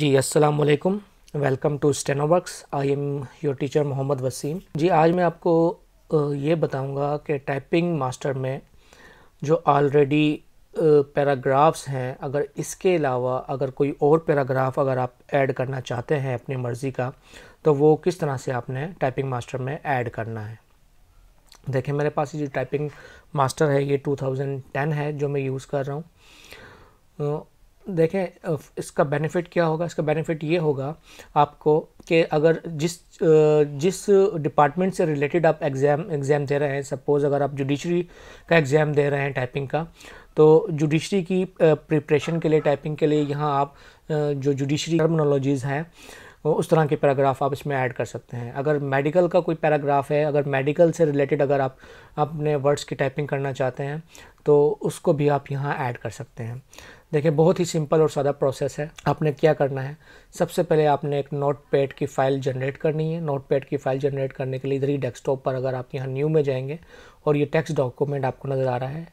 जी अस्सलाम वालेकुम welcome to Stenoworks I am your teacher Mohammad Waseem ji आज मैं आपको ये बताऊंगा कि टाइपिंग मास्टर में जो ऑलरेडी पैराग्राफ्स हैं अगर इसके अलावा अगर कोई और पैराग्राफ अगर आप ऐड करना चाहते हैं अपनी मर्ज़ी का तो वो किस तरह से आपने टाइपिंग मास्टर में ऐड करना है देखिए मेरे पास ये जो टाइपिंग मास्टर है ये 2010 है जो मैं यूज़ कर रहा हूँ देखें इसका बेनिफिट क्या होगा इसका बेनिफिट ये होगा आपको कि अगर जिस जिस डिपार्टमेंट से रिलेटेड आप एग्ज़ाम एग्ज़ाम दे रहे हैं सपोज़ अगर आप जुडिशरी का एग्ज़ाम दे रहे हैं टाइपिंग का तो जुडिशरी की प्रिपरेशन के लिए टाइपिंग के लिए यहाँ आप जो जुडिशरी टर्मिनोलॉजीज़ हैं उस तरह के पैराग्राफ आप इसमें ऐड कर सकते हैं अगर मेडिकल का कोई पैराग्राफ है अगर मेडिकल से रिलेटेड अगर आप अपने वर्ड्स की टाइपिंग करना चाहते हैं तो उसको भी आप यहाँ ऐड कर सकते हैं देखिए बहुत ही सिंपल और सादा प्रोसेस है आपने क्या करना है सबसे पहले आपने एक नोट पैड की फ़ाइल जनरेट करनी है नोट पैड की फ़ाइल जनरेट करने के लिए इधर ही डेस्कटॉप पर अगर आप यहाँ न्यू में जाएंगे और ये टेक्स्ट डॉक्यूमेंट आपको नज़र आ रहा है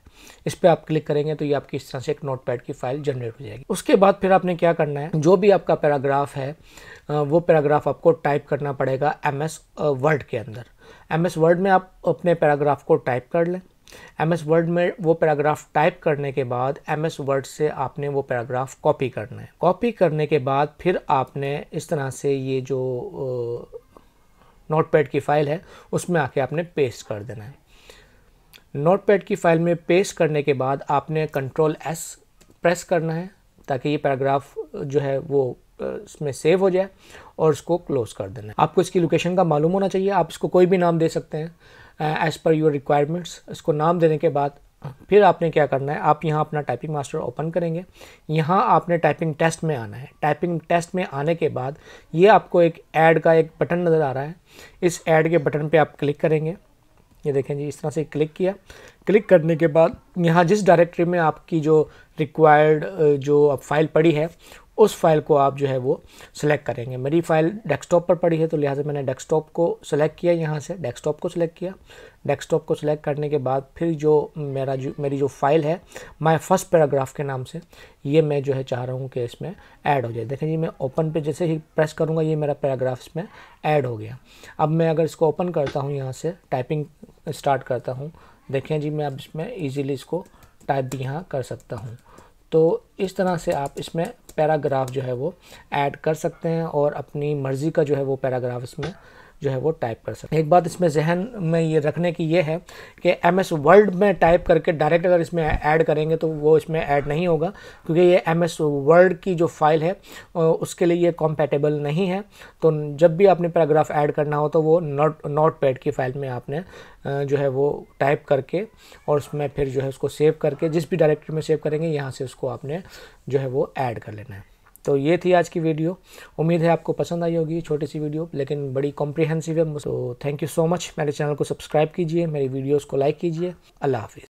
इस पर आप क्लिक करेंगे तो ये आपकी इस तरह से एक नोट पैड की फाइल जनरेट हो जाएगी उसके बाद फिर आपने क्या करना है जो भी आपका पैराग्राफ है वो पैराग्राफ आपको टाइप करना पड़ेगा एम एस वर्ड के अंदर एम वर्ड में आप अपने पैराग्राफ को टाइप कर लें एम एस वर्ड में वो पैराग्राफ टाइप करने के बाद एम एस वर्ड से आपने वो पैराग्राफ कॉपी करना है कॉपी करने के बाद फिर आपने इस तरह से ये जो नोट पैड की फ़ाइल है उसमें आके आपने पेस्ट कर देना है नोट पैड की फ़ाइल में पेस्ट करने के बाद आपने कंट्रोल एस प्रेस करना है ताकि ये पैराग्राफ जो है वो इसमें सेव हो जाए और इसको क्लोज कर देना है आपको इसकी लोकेशन का मालूम होना चाहिए आप इसको कोई भी नाम दे सकते हैं एज़ पर योर रिक्वायरमेंट्स इसको नाम देने के बाद हाँ, फिर आपने क्या करना है आप यहाँ अपना टाइपिंग मास्टर ओपन करेंगे यहाँ आपने टाइपिंग टेस्ट में आना है टाइपिंग टेस्ट में आने के बाद ये आपको एक ऐड का एक बटन नज़र आ रहा है इस ऐड के बटन पे आप क्लिक करेंगे ये देखें जी इस तरह से क्लिक किया क्लिक करने के बाद यहाँ जिस डायरेक्टरी में आपकी जो रिक्वायर्ड जो अब फाइल पड़ी है उस फाइल को आप जो है वो सिलेक्ट करेंगे मेरी फाइल डेस्कटॉप पर पड़ी है तो लिहाजा मैंने डेस्कटॉप को सिलेक्ट किया यहाँ से डेस्कटॉप को सिलेक्ट किया डेस्कटॉप को सिलेक्ट करने के बाद फिर जो मेरा जो मेरी जो फाइल है माय फर्स्ट पैराग्राफ के नाम से ये मैं जो है चाह रहा हूँ कि इसमें ऐड हो जाए देखें जी मैं ओपन पे जैसे ही प्रेस करूँगा ये मेरा पैराग्राफ इसमें ऐड हो गया अब मैं अगर इसको ओपन करता हूँ यहाँ से टाइपिंग स्टार्ट करता हूँ देखें जी मैं अब इसमें ईजिली इसको टाइप भी यहाँ कर सकता हूँ तो इस तरह से आप इसमें पैराग्राफ जो है वो ऐड कर सकते हैं और अपनी मर्ज़ी का जो है वो पैराग्राफ इसमें जो है वो टाइप कर सकते हैं एक बात इसमें जहन में ये रखने की ये है कि एम एस वर्ल्ड में टाइप करके डायरेक्ट अगर इसमें ऐड करेंगे तो वो इसमें ऐड नहीं होगा क्योंकि ये एम एस वर्ल्ड की जो फाइल है उसके लिए ये कॉम्पेटेबल नहीं है तो जब भी आपने पैराग्राफ ऐड करना हो तो वो नोट नोट पैड की फ़ाइल में आपने जो है वो टाइप करके और उसमें फिर जो है उसको सेव करके जिस भी डायरेक्टरी में सेव करेंगे यहाँ से उसको आपने जो है वो ऐड कर लेना है तो ये थी आज की वीडियो उम्मीद है आपको पसंद आई होगी छोटी सी वीडियो लेकिन बड़ी कॉम्प्रिहेंसिव है तो थैंक यू सो मच मेरे चैनल को सब्सक्राइब कीजिए मेरी वीडियोज़ को लाइक कीजिए अल्लाह हाफिज़